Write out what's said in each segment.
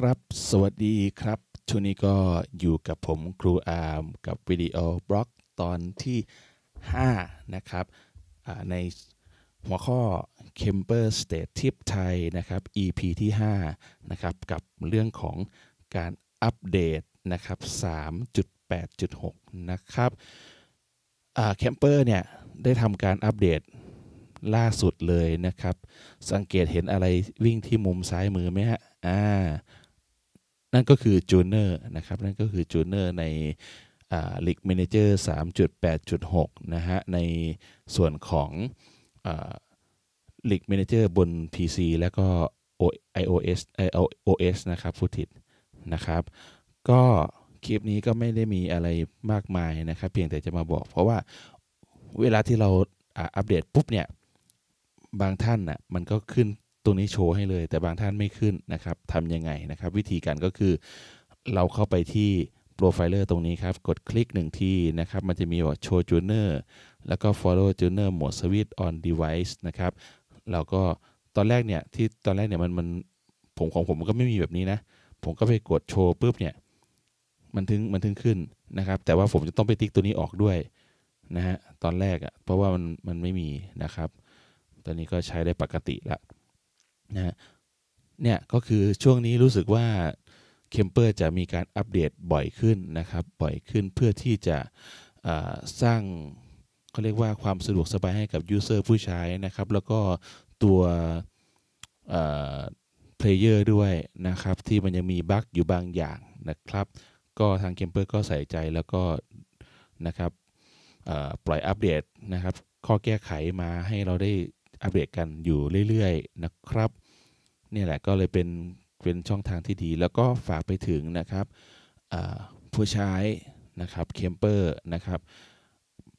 ครับ สวัสดีครับช่วงนี้ก็อยู่กับผมครูอาร์มกับวิดีโอบล็อก ตอนที่ 5 นะครับในหัวข้อ Kemper State Tip ไทย นะครับ EP ที่5นะครับกับเรื่องของการอัปเดตนะครับ 3.8.6 นะครับแคมเปอร์เนี่ย ได้ทำการอัปเดตล่าสุดเลยนะครับ สังเกตเห็นอะไรวิ่งที่มุมซ้ายมือไหมฮะอ่านั่นก็คือจูเนอร์นะครับนั่นก็คือจูเนอร์ในลิกเมนเจอร์สามจุดแปดจุดหกนะฮะในส่วนของลิกเมนเจอร์บน PC แล้วก็ iOS iOS นะครับฟุติดนะครับ ก็คลิปนี้ก็ไม่ได้มีอะไรมากมายนะครับเพียงแต่จะมาบอก เพราะว่าเวลาที่เราอัปเดตปุ๊บเนี่ย บางท่านนะ่ะมันก็ขึ้นรงนี้โชว์ให้เลย แต่บางท่านไม่ขึ้นนะครับ ทำยังไงนะครับ วิธีการก็คือเราเข้าไปที่โปรไฟเลอร์ตรงนี้ครับ กดคลิกหนึ่งทีนะครับ มันจะมีว่าว์จูเนอร์ แล้วก็ Follow Tuner หมวดต w ์ออนเดเวิร์สนะครับ เราก็ตอนแรกเนี่ย ที่ตอนแรกเนี่ยมันมันผมของผมก็ไม่มีแบบนี้นะ ผมก็ไปกดโชว์ปุ๊บเนี่ยมันถึงมันถึงขึ้นนะครับ แต่ว่าผมจะต้องไปติ๊กตัวนี้ออกด้วยนะฮะ ตอนแรกอะ่ะเพราะว่ามันมันไม่มีนะครับ ตอนนี้ก็ใช้ได้ปกติละนะเนี่ยก็คือช่วงนี้รู้สึกว่าเคมเปอร์จะมีการอัปเดตบ่อยขึ้นนะครับ บ่อยขึ้นเพื่อที่จะสร้างเขาเรียกว่าความสะดวกสบายให้กับยูเซอร์ผู้ใช้นะครับ แล้วก็ตัวเพลเยอร์ด้วยนะครับ ที่มันยังมีบั๊กอยู่บางอย่างนะครับก็ทางเคมเปอร์ก็ใส่ใจแล้วก็ นะครับปล่อยอัปเดตนะครับ ข้อแก้ไขมาให้เราได้อัปเดตกันอยู่เรื่อยๆนะครับนี่แหละก็เลยเป็นเป็นช่องทางที่ดี แล้วก็ฝากไปถึงนะครับผู้ใช้นะครับเคมเปอร์นะครับ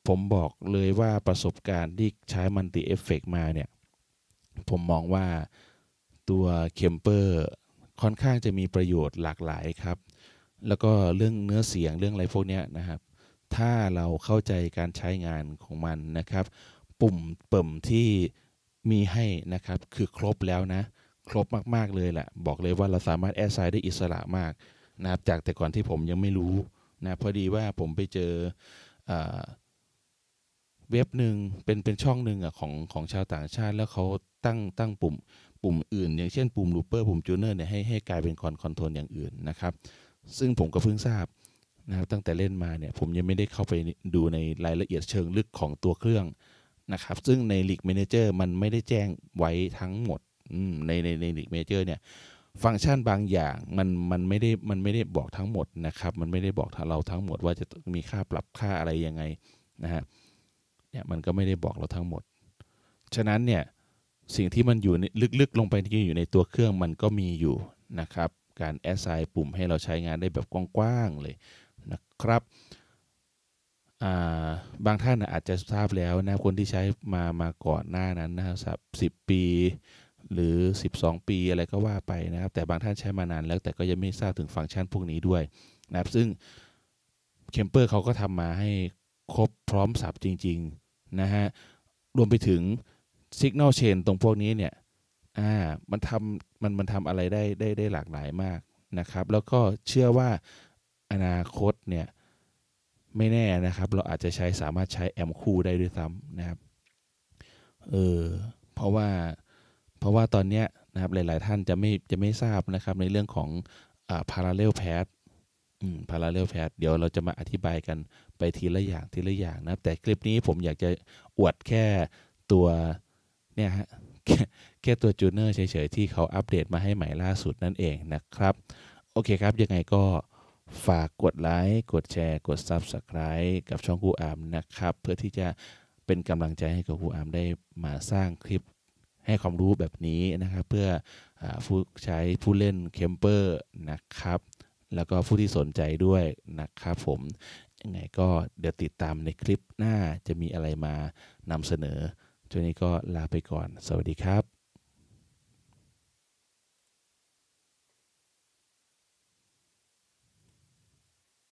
ผมบอกเลยว่าประสบการณ์ที่ใช้มันติเอฟเฟกมาเนี่ยผมมองว่าตัวเคมเปอร์ ค่อนข้างจะมีประโยชน์หลากหลายครับ แล้วก็เรื่องเนื้อเสียงเรื่องอะไรพวกนี้นะครับ ถ้าเราเข้าใจการใช้งานของมันนะครับ ปุ่มเปิ่มที่มีให้นะครับคือครบแล้วนะครบมาก ๆ เลยแหละบอกเลยว่าเราสามารถแอดไซด์ได้อิสระมากนะครับจากแต่ก่อนที่ผมยังไม่รู้นะพอดีว่าผมไปเจอเว็บหนึ่งเป็นเป็นช่องหนึ่งอ่ะของของชาวต่างชาติ แล้วเขาตั้งตั้งปุ่ม ปุ่มอื่น อย่างเช่น ปุ่มลูเปอร์ปุ่มจูเนอร์เนี่ยให้ให้กลายเป็นคอนคอนโทรลอย่างอื่นนะครับซึ่งผมก็เพิ่งทราบนะครับตั้งแต่เล่นมาเนี่ยผมยังไม่ได้เข้าไปดูในรายละเอียดเชิงลึกของตัวเครื่องนะครับซึ่งในลีกเมนเจอร์มันไม่ได้แจ้งไว้ทั้งหมดในในในลีกเมเจอร์เนี่ย ฟังก์ชันบางอย่างมันมันไม่ได้มันไม่ได้บอกทั้งหมดนะครับมันไม่ได้บอกเราทั้งหมด ว่าจะมีค่าปรับค่าอะไรยังไงนะฮะเนี่ยมันก็ไม่ได้บอกเราทั้งหมด ฉะนั้นเนี่ยสิ่งที่มันอยู่ลึกๆลงไปที่อยู่ในตัวเครื่องมันก็มีอยู่นะครับการแอสไซน์ปุ่มให้เราใช้งานได้แบบกว้างๆเลยนะครับบางท่านอาจจะทราบแล้วนะคนที่ใช้มามาก่อนหน้านั้นนะครับสิบปี หรือ 12 ปีอะไรก็ว่าไปนะครับ แต่บางท่านใช้มานานแล้วแต่ก็ยังไม่ทราบถึงฟังก์ชันพวกนี้ด้วยนะครับซึ่งเคมเปอร์เขาก็ทำมาให้ครบพร้อมสับจริง ๆ นะฮะ รวมไปถึง Signal Chain ตรงพวกนี้เนี่ยอ่ามันทำมันมันทำอะไรได้ได้ได้หลากหลายมากนะครับ แล้วก็เชื่อว่าอนาคตเนี่ยไม่แน่นะครับ เราอาจจะใช้สามารถใช้แอมคู่ได้ด้วยซ้ำนะครับเออเพราะว่าเพราะว่าตอนเนี้ยนะครับหลายๆ ท่านจะไม่จะไม่ทราบนะครับ ในเรื่องของอ่าราเรลแพ l พอืมพาราเรลแพเดี๋ยวเราจะมาอธิบายกันไปทีละอย่างทีละอย่างนะแต่คลิปนี้ผมอยากจะอวดแค่ตัว เนี่ยฮะแค่ตัวจูเนอร์เฉยๆ ที่เขาอัปเดตมาให้ใหม่ล่าสุดนั่นเองนะครับ โอเคครับยังไงก็ฝากกดไลค์ กดแชร์ กด Subscribe กับช่องครูอามนะครับ เพื่อที่จะเป็นกำลังใจให้กับครูอามได้มาสร้างคลิป ให้ความรู้แบบนี้นะครับ เพื่ออผู้ใช้ผู้เล่นเคมเปอร์นะครับ แล้วก็ผู้ที่สนใจด้วยนะครับ ผมยังไงก็เดี๋ยวติดตามในคลิปหน้าจะมีอะไรมานำเสนอช่วงนี้ก็ลาไปก่อน สวัสดีครับ